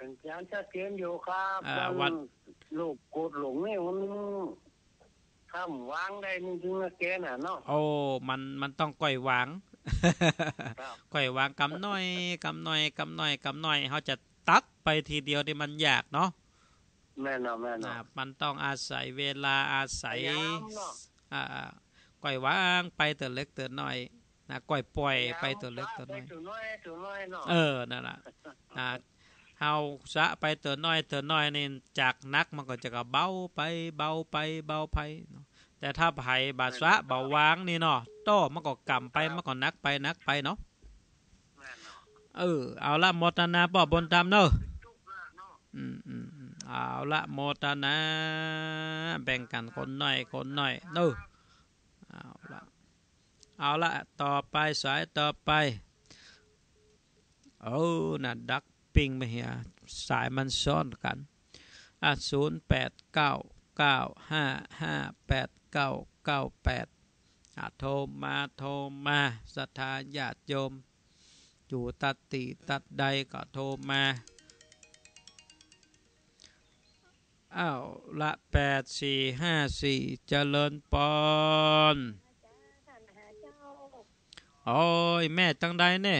Speaker 1: สัญญาณชัดเจนอยู่ครับวันลูกกดหลงนี่มันทำวางได้นี่งึงะแกน่ะเนาะโอ้มันมันต้องก่อยวางก่อยวางกำหน่อยกำหน่อยกำหน่อยกำหน่อย เขาจะตัดไปทีเดียวที่มันยากเนาะแม่เนอะแม่เนอะมันต้องอาศัยเวลาอาศัยอ่าก่อยวางไปเติร์เล็กเติร์น่อยนะก่อยปล่อยไปตัวเล็กตัวน้อยเออ นั่นแหละนะเฮาสะไปตัวน้อยตัวน้อยนี่จากนักมันก็จะกบเบาไปเบาไปเบาไปแต่ถ้าไผบาสะเบาวางนี่เนาะโตมันก็กำไปมันก็นักไปนักไปเนาะ เออ เอาละโมตนาปอบนตามเนาะอืมอืมเอาละโมตนาแบ่งกันคนหน่อยคนหน่อยเนาะเอาละเอาละต่อไปสายต่อไปโอ้น่ะดักปิงมาเฮียสายมันซ้อนกันอ่ะศูนย์แปดเก้าเก้าห้าห้าแปดเก้าเก้าแปดอ่ะโทรมาโทรมาสถัทธาญาติโยมอยู่ตัดติตัดใดก็โทรมาอ้าวละแปดสี่ห้าสี่เจริญปอนโอ้ย แม่ตั้งได้เน่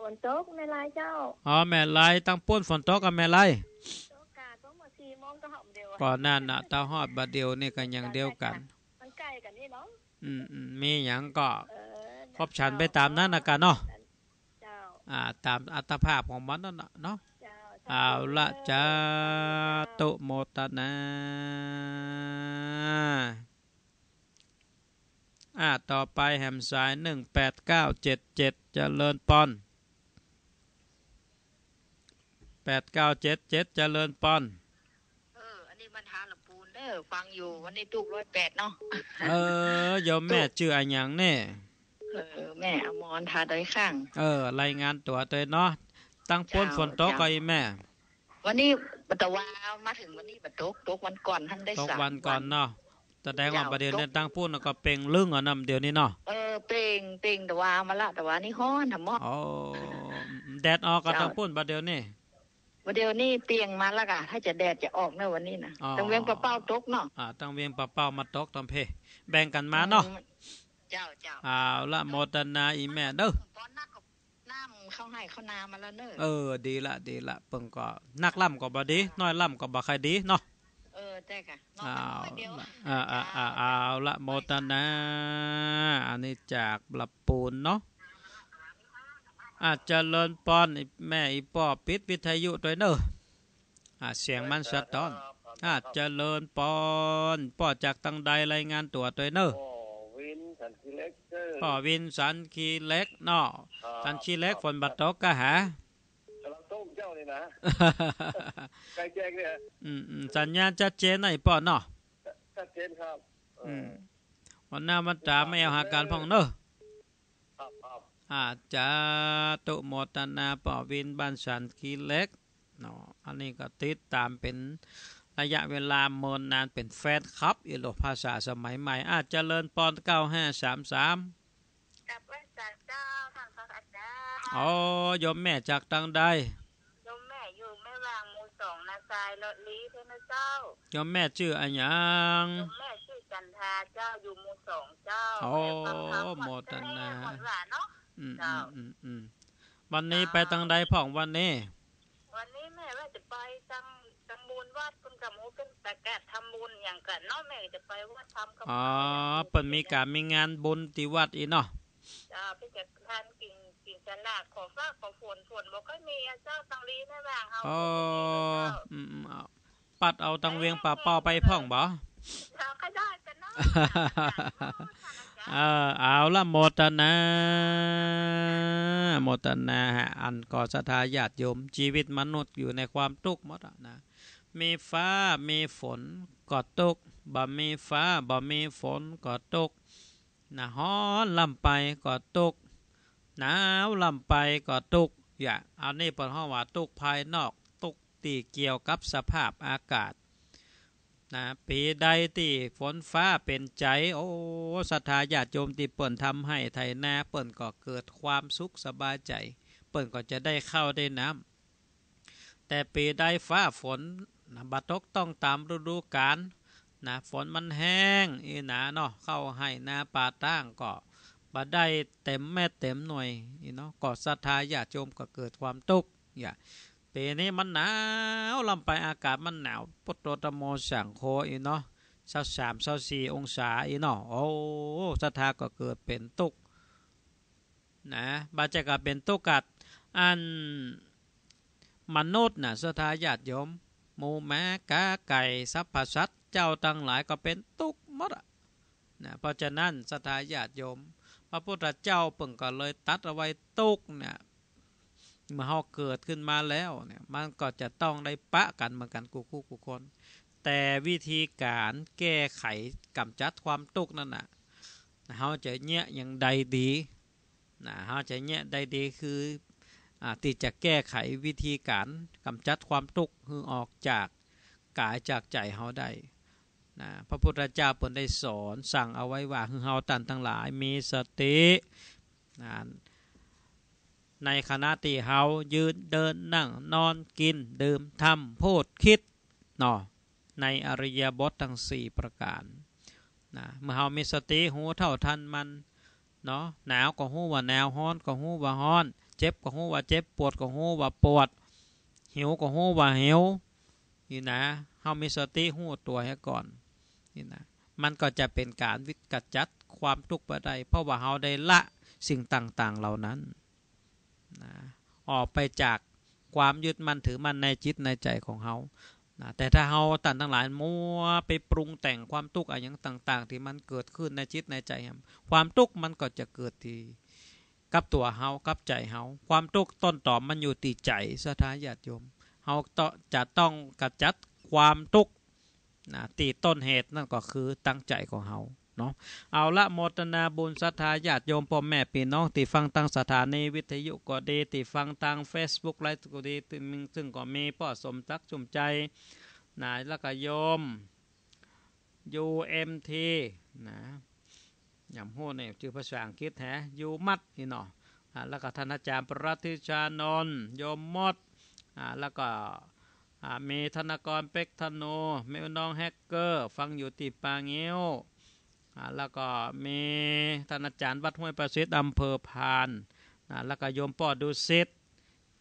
Speaker 1: ฝนตกแม่ลายเจ้าอ๋อแม่ลายตั้งป้นฝนตกกับแม่ลายก่อนหน้าน่ะตาหอดบาเดียวนี่กันยังเดียวกันมันใกล้กันนี่เนาะอืมมีอย่างก็ครบฉันไปตามนั้นนะกันเนาะอ่า ตามอัตภาพของมันนั่นเนาะเอาละจ้าตุโมตนาอ่า ต่อไปแฮมสาย 1 8้7 7จเจริญปอน 8977จเจริญปอน เออ อันนี้มันทานหลปูนเด้อฟังอยู่วันนี้ตุกร้อยแปดเนาะ เออ ยอมแม่ชื่ออรอยางแน่ เออ แม่อมรทาดัยข้าง เออ รายงานตัวตัวเนาะ ตั้งพ้นฝนตกไอแม่ วันนี้ปัตวามาถึงวันนี้ปัตกตกวันก่อนท่านได้สามวันก่อนเนาะแต่แดงว่าประเดี๋ยวเลือกตั้งปุ้นก็เป่งลึ่งอ่ะนำเดี๋ยวนี้เนาะเออเป่งเป่งแต่ว่ามาละแต่ว่านี่ฮ้อนทำหมออ๋อแดดออกก็ต้งปุ้นประเดี๋ยวนี้ประเดี๋ยวนี้เปียงมาละกะถ้าจะแดดจะออกเน่ยวันนี้นะต้องเวียงปะเป้าตกเนาะอ่าต้องเวียงปะเป้ามาตกตำเพ แบ่งกันมาเนาะเจ้าเจ้าอ้าวละโมตนาอีแม่เด้อน้าเข้าให้เข้านามาแล้วเนอเออดีละดีละเพิ่ก็นักล่ำก็บ่ดี น้อยล่ำก็บ่ค่อยดีเนาะเออแต่ค่ะเอาอ่าอ่าอ่าเอาละโมตนา อันนี้จากปลับปูนเนาะ อาจจะเลินปอนแม่อีป่อปิดวิทยุด้วยเนอะอาเสียงมันสะท้อน อาจจะเลินปอนป่อจากตังใดรายงานตัวด้วยเนอะป่อวินสันคีเล็กเนาะ สันคีเล็กฝนบัดตกกะหาเลนะใกล้แจ้งเนี่ยอืมสัญญาณชัดเจนหน่อยป่อเนาะชัดเจนครับอืมวันหน้ามันจ๋าไม่เอาหาการพ่องเนอะอาจะตุโมตนาปอวินบันสันกีเล็ก เนาะ อันนี้ก็ติดตามเป็นระยะเวลาเมินนานเป็นแฟนครับอีโลภาษาสมัยใหม่ อาจจะเลินปอนเก้าห้าสามสามกาาเจ้าทางอายอ๋อยมแม่จากตังใดสายเลาะลีเพื่อนเจ้ายอมแม่ชื่ออันยังยมแม่ชื่อจันทาเจ้าอยู่หมู่สองเจ้าโอ้หมดตันนาอืมอืมอืมวันนี้ไปตังใดผ่องวันนี้ วันนี้แม่ว่าจะไปตังตังบุญวัดคุณกับมูเป็นตะแกะทำบุญอย่างกันเนาะแม่จะไปวัดทำกับอ๋อเปิดมีการมีงานบุญที่วัดอีเนาะจ้าพี่จะทานกิ่งจะลากขอฟ้าขอฝนฝนบ่ค่อยมีเจ้าตังลีแม่บ่างเฮาอ๋ออืมปัดเอาตังเวียงป่าเปอาไปพ่องบ่ก็ได้กันนาะเออเอาละโมตนาโมตนาอันก่อสถัาญาติโยมชีวิตมนุษย์อยู่ในความทุกข์หมดนะ มีฟ้ามีฝนก็ตกบ่ มีฟ้าบ่ มีฝนก็ตกนะฮ้อนลำไปก็ตกหนาวลำไปก็ตุก อย่าเอานี่เป็นห้องว่าตุกภายนอก ตุกตีเกี่ยวกับสภาพอากาศนะปีใดตีฝนฟ้าเป็นใจโอ้สัทาญาติโยมตีเปิ่นทำให้ไทยนาเปิ่นก็เกิดความสุขสบายใจ เปิ่นก็จะได้เข้าได้น้ำแต่ปีใดฟ้าฝนนะบัตกต้องตามฤดูกาลนะฝนมันแห้งอีหนาเนาะเข้าให้นาป่าตั้งก็บัดได้เต็มแม่เต็มหน่วยนี่เนาะก่อศรัทธาญาติโยมก็เกิดความทุกข์อย่าปปนี้มันหนาวลำไปอากาศมันหนาวปตตโมสังโคอีเนาะเศร้าสามเศร้าสี่องศาอีเนาะโอ้ศรัทธาก็เกิดเป็นทุกข์นะบาจะกับเป็นตุกกัดอันมนุษย์นะศรัทธาญาติโยมหมูแม่กาไก่สัพพสัตเจ้าตั้งหลายก็เป็นทุกข์มดนะเพราะฉะนั้นศรัทธาญาติโยมพระพุทธเจ้าเปิ่งก็เลยตัดเอาไว้ตุกเนี่ยเมื่อเขาเกิดขึ้นมาแล้วเนี่ยมันก็จะต้องได้ปะกันเหมือนกัน กูคู่กูคนแต่วิธีการแก้ไขกำจัดความตุกนั่นน่ะเขาจะเนี่ยอย่างใดดีนะเขาจะเนี่ยใดดีคือติดจะแก้ไขวิธีการกำจัดความตุกคือออกจากกายจากใจเขาได้นะพระพุทธเจ้าเปิดได้สอนสั่งเอาไว้ว่าเฮาตันทั้งหลายมีสตินะในขณะที่เฮายืนเดินนั่ง นอนกินดื่มทำพูดคิดเนาะในอริยบททั้ง4ประการนะเมื่อเฮามีสติหูเท่าทันมันเนาะหนาวก็หูว่าหนาวฮ้อนก็หูว่าฮ้อน เจ็บก็หูว่าเจ็บ ปวดก็หูว่าปวด หิวก็หูว่าหิวนี่นะเฮามีสติหูตัวให้ก่อนนี่นะมันก็จะเป็นการวิกจัดความทุกข์ไะใด้เพราะว่าเราได้ละสิ่งต่างๆเหล่านั้นนะออกไปจากความยึดมั่นถือมั่นในจิตในใจของเรานะแต่ถ้าเราตันทั้งหลายมัวไปปรุงแต่งความทุกข์อะไรอย่างต่าง ๆ ที่มันเกิดขึ้นในจิตในใจฮความทุกข์มันก็จะเกิดที่กับตัวเขากับใจเขาความทุกข์ต้นตอมันอยู่ตีใจสถาญาติโยมเขาจะต้องกัดจัดความทุกข์นะตีต้นเหตุ นั่นก็คือตั้งใจของเขาเนาะเอาละโมตนาบุญศรัทธาญาติโยมพ่อแม่พี่น้องที่ฟังตั้งสถานีวิทยุก็ดีที่ฟังทาง Facebook ไลฟ์ก็ดีซึ่งก็มีพ่อสมทักจุ่มใจนายละกโยม UMT นะย่ำโู้เนี่ยชื่อภาษาอังกฤษแฮยูมัดนี่เนาะแล้วก็ท่านอาจารย์ประทิชานนท์โยมมดแล้วก็มี ธนกรเป็กธนูมีน้องแฮกเกอร์ ฟังอยู่ติปางเงี้ยวแล้วก็ มีท่านอาจารย์ วัดห้วยประสิทธิ์อำเภอพาน แล้วก็โยมปอดดูสิทธ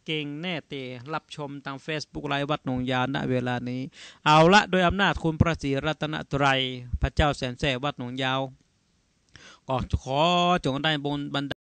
Speaker 1: เก่งแน่เตรับชมทาง Facebook ไลฟ์วัดหนองยานณเวลานี้ เอา ละ โดยอำนาจคุณ พระศรีรัตนตรัย พระเจ้าแสนแสบวัดหนองยาวก็ขอจงได้บนบัน